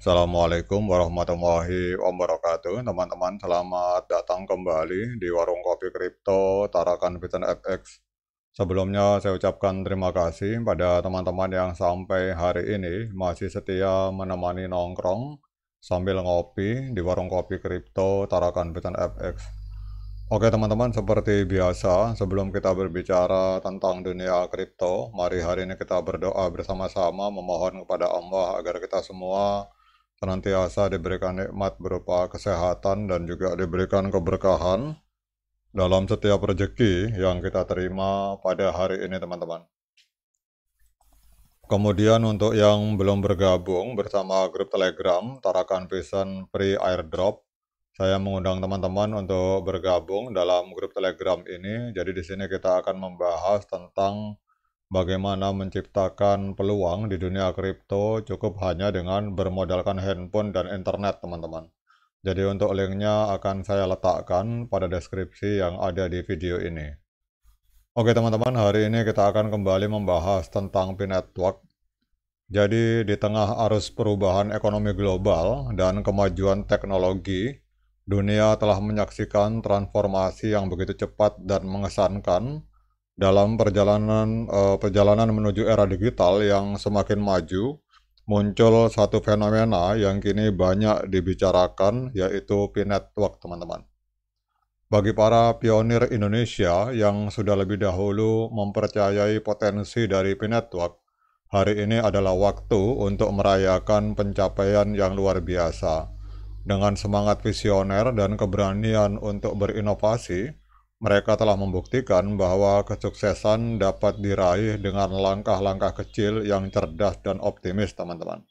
Assalamualaikum warahmatullahi wabarakatuh Teman-teman selamat datang kembali di Warung Kopi Kripto Tarakan Bitcoin FX Sebelumnya saya ucapkan terima kasih pada teman-teman yang sampai hari ini masih setia menemani nongkrong sambil ngopi di Warung Kopi Kripto Tarakan Bitcoin FX Oke teman-teman, seperti biasa sebelum kita berbicara tentang dunia kripto, mari hari ini kita berdoa bersama-sama memohon kepada Allah agar kita semua senantiasa diberikan nikmat berupa kesehatan dan juga diberikan keberkahan dalam setiap rejeki yang kita terima pada hari ini teman-teman. Kemudian untuk yang belum bergabung bersama grup Telegram Tarakan Vision Pre Airdrop, saya mengundang teman-teman untuk bergabung dalam grup Telegram ini. Jadi di sini kita akan membahas tentang bagaimana menciptakan peluang di dunia kripto cukup hanya dengan bermodalkan handphone dan internet teman-teman. Jadi untuk linknya akan saya letakkan pada deskripsi yang ada di video ini. Oke teman-teman, hari ini kita akan kembali membahas tentang PIN Network. Jadi di tengah arus perubahan ekonomi global dan kemajuan teknologi, dunia telah menyaksikan transformasi yang begitu cepat dan mengesankan dalam perjalanan uh, perjalanan menuju era digital yang semakin maju, muncul satu fenomena yang kini banyak dibicarakan yaitu P-Network, teman-teman. Bagi para pionir Indonesia yang sudah lebih dahulu mempercayai potensi dari P-Network, hari ini adalah waktu untuk merayakan pencapaian yang luar biasa. Dengan semangat visioner dan keberanian untuk berinovasi, mereka telah membuktikan bahwa kesuksesan dapat diraih dengan langkah-langkah kecil yang cerdas dan optimis, teman-teman.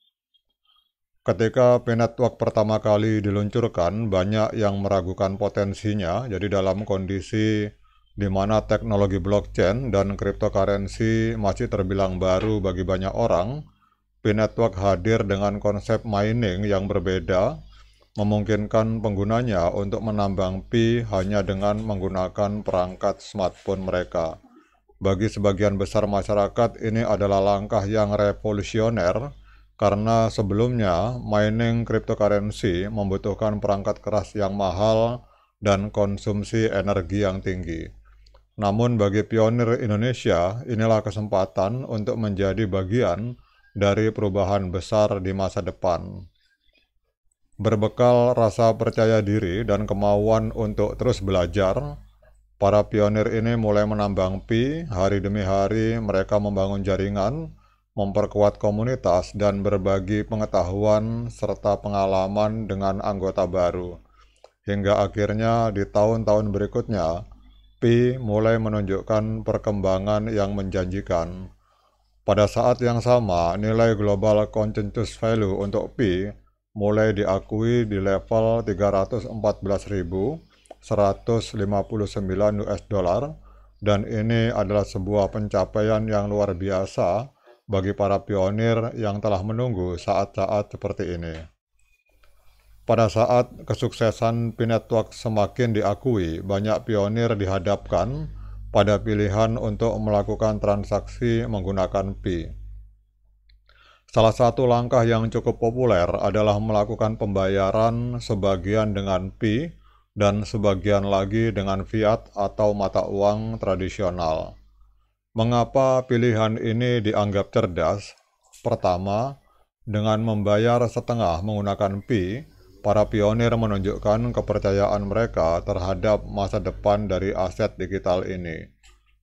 Ketika penetwork pertama kali diluncurkan, banyak yang meragukan potensinya. Jadi dalam kondisi di mana teknologi blockchain dan cryptocurrency masih terbilang baru bagi banyak orang, p hadir dengan konsep mining yang berbeda memungkinkan penggunanya untuk menambang pi hanya dengan menggunakan perangkat smartphone mereka. Bagi sebagian besar masyarakat, ini adalah langkah yang revolusioner karena sebelumnya mining cryptocurrency membutuhkan perangkat keras yang mahal dan konsumsi energi yang tinggi. Namun bagi pionir Indonesia, inilah kesempatan untuk menjadi bagian dari perubahan besar di masa depan. Berbekal rasa percaya diri dan kemauan untuk terus belajar, para pionir ini mulai menambang pi, hari demi hari mereka membangun jaringan, memperkuat komunitas, dan berbagi pengetahuan serta pengalaman dengan anggota baru. Hingga akhirnya di tahun-tahun berikutnya, pi mulai menunjukkan perkembangan yang menjanjikan. Pada saat yang sama, nilai global consensus value untuk pi mulai diakui di level 314.159 US dollar dan ini adalah sebuah pencapaian yang luar biasa bagi para pionir yang telah menunggu saat-saat seperti ini. Pada saat kesuksesan P-Network semakin diakui, banyak pionir dihadapkan pada pilihan untuk melakukan transaksi menggunakan Pi. Salah satu langkah yang cukup populer adalah melakukan pembayaran sebagian dengan Pi dan sebagian lagi dengan fiat atau mata uang tradisional. Mengapa pilihan ini dianggap cerdas? Pertama, dengan membayar setengah menggunakan Pi, para pionir menunjukkan kepercayaan mereka terhadap masa depan dari aset digital ini.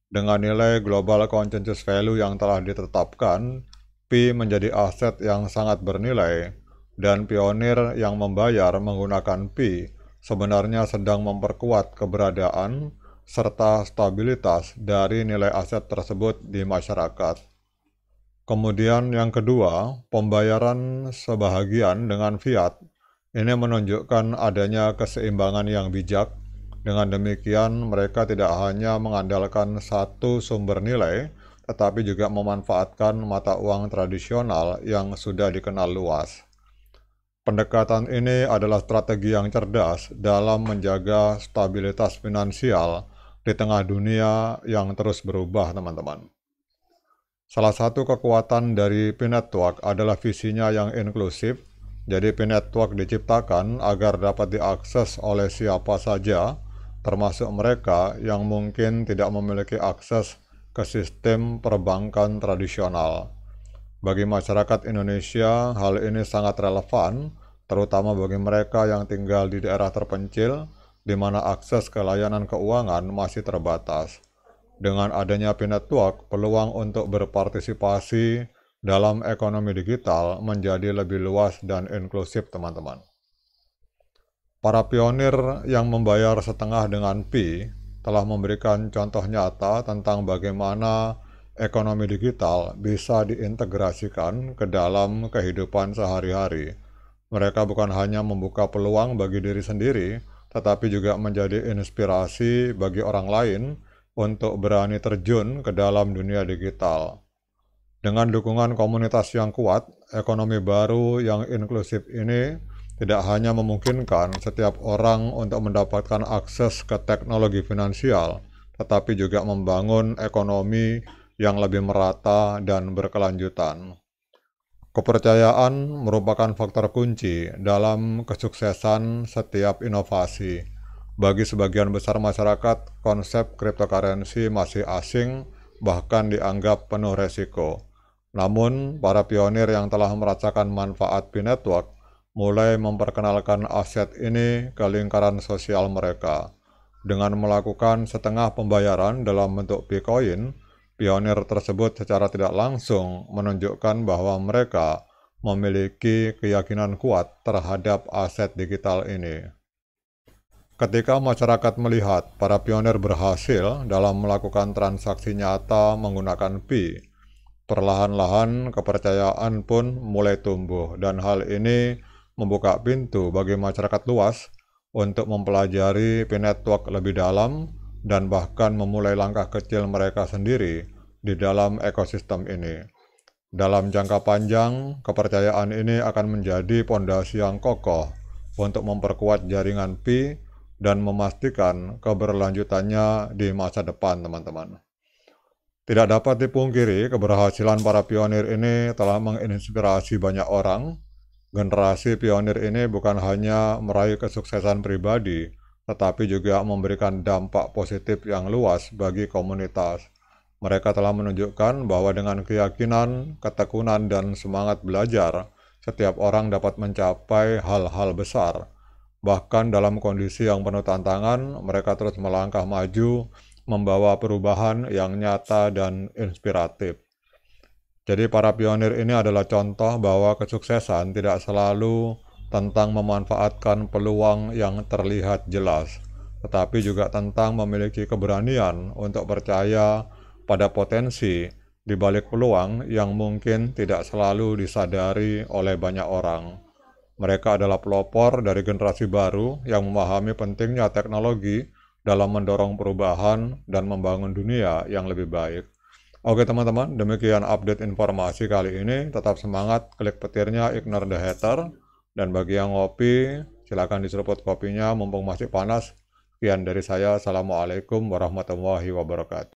Dengan nilai global consensus value yang telah ditetapkan, P menjadi aset yang sangat bernilai, dan pionir yang membayar menggunakan P sebenarnya sedang memperkuat keberadaan serta stabilitas dari nilai aset tersebut di masyarakat. Kemudian yang kedua, pembayaran sebahagian dengan fiat. Ini menunjukkan adanya keseimbangan yang bijak. Dengan demikian, mereka tidak hanya mengandalkan satu sumber nilai, tetapi juga memanfaatkan mata uang tradisional yang sudah dikenal luas. Pendekatan ini adalah strategi yang cerdas dalam menjaga stabilitas finansial di tengah dunia yang terus berubah, teman-teman. Salah satu kekuatan dari p adalah visinya yang inklusif. Jadi p diciptakan agar dapat diakses oleh siapa saja, termasuk mereka yang mungkin tidak memiliki akses ke sistem perbankan tradisional. Bagi masyarakat Indonesia, hal ini sangat relevan, terutama bagi mereka yang tinggal di daerah terpencil, di mana akses ke layanan keuangan masih terbatas. Dengan adanya Pinetwork, peluang untuk berpartisipasi dalam ekonomi digital menjadi lebih luas dan inklusif, teman-teman. Para pionir yang membayar setengah dengan fee telah memberikan contoh nyata tentang bagaimana ekonomi digital bisa diintegrasikan ke dalam kehidupan sehari-hari. Mereka bukan hanya membuka peluang bagi diri sendiri, tetapi juga menjadi inspirasi bagi orang lain untuk berani terjun ke dalam dunia digital. Dengan dukungan komunitas yang kuat, ekonomi baru yang inklusif ini tidak hanya memungkinkan setiap orang untuk mendapatkan akses ke teknologi finansial, tetapi juga membangun ekonomi yang lebih merata dan berkelanjutan. Kepercayaan merupakan faktor kunci dalam kesuksesan setiap inovasi. Bagi sebagian besar masyarakat, konsep cryptocurrency masih asing, bahkan dianggap penuh resiko. Namun, para pionir yang telah merasakan manfaat P-Network mulai memperkenalkan aset ini ke lingkaran sosial mereka. Dengan melakukan setengah pembayaran dalam bentuk Bitcoin, pionir tersebut secara tidak langsung menunjukkan bahwa mereka memiliki keyakinan kuat terhadap aset digital ini. Ketika masyarakat melihat para pionir berhasil dalam melakukan transaksi nyata menggunakan Pi, perlahan-lahan kepercayaan pun mulai tumbuh dan hal ini membuka pintu bagi masyarakat luas untuk mempelajari P-Network lebih dalam dan bahkan memulai langkah kecil mereka sendiri di dalam ekosistem ini. Dalam jangka panjang, kepercayaan ini akan menjadi pondasi yang kokoh untuk memperkuat jaringan Pi dan memastikan keberlanjutannya di masa depan, teman-teman. Tidak dapat dipungkiri, keberhasilan para pionir ini telah menginspirasi banyak orang, Generasi pionir ini bukan hanya meraih kesuksesan pribadi, tetapi juga memberikan dampak positif yang luas bagi komunitas. Mereka telah menunjukkan bahwa dengan keyakinan, ketekunan, dan semangat belajar, setiap orang dapat mencapai hal-hal besar. Bahkan dalam kondisi yang penuh tantangan, mereka terus melangkah maju, membawa perubahan yang nyata dan inspiratif. Jadi para pionir ini adalah contoh bahwa kesuksesan tidak selalu tentang memanfaatkan peluang yang terlihat jelas, tetapi juga tentang memiliki keberanian untuk percaya pada potensi di balik peluang yang mungkin tidak selalu disadari oleh banyak orang. Mereka adalah pelopor dari generasi baru yang memahami pentingnya teknologi dalam mendorong perubahan dan membangun dunia yang lebih baik. Oke teman-teman, demikian update informasi kali ini. Tetap semangat, klik petirnya, ignore the hater. Dan bagi yang ngopi, silakan diseruput kopinya mumpung masih panas. Sekian dari saya, Assalamualaikum warahmatullahi wabarakatuh.